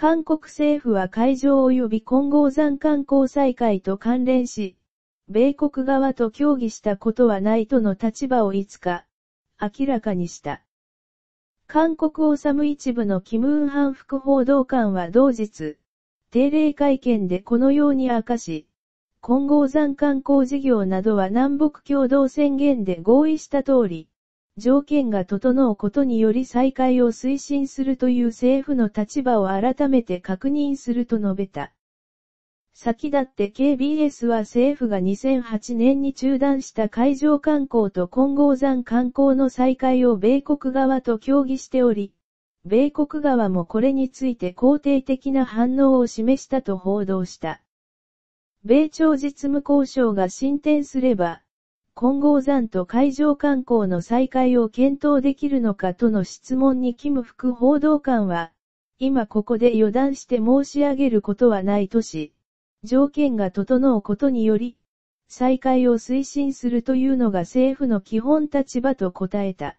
韓国政府は会場及び混合山観光再開と関連し、米国側と協議したことはないとの立場をいつか、明らかにした。韓国治む一部のキムウンハン副報道官は同日、定例会見でこのように明かし、混合山観光事業などは南北共同宣言で合意した通り、条件が整うことにより再開を推進するという政府の立場を改めて確認すると述べた。先だって KBS は政府が2008年に中断した海上観光と金剛山観光の再開を米国側と協議しており、米国側もこれについて肯定的な反応を示したと報道した。米朝実務交渉が進展すれば、金剛山と海上観光の再開を検討できるのかとの質問にキム副報道官は、今ここで予断して申し上げることはないとし、条件が整うことにより、再開を推進するというのが政府の基本立場と答えた。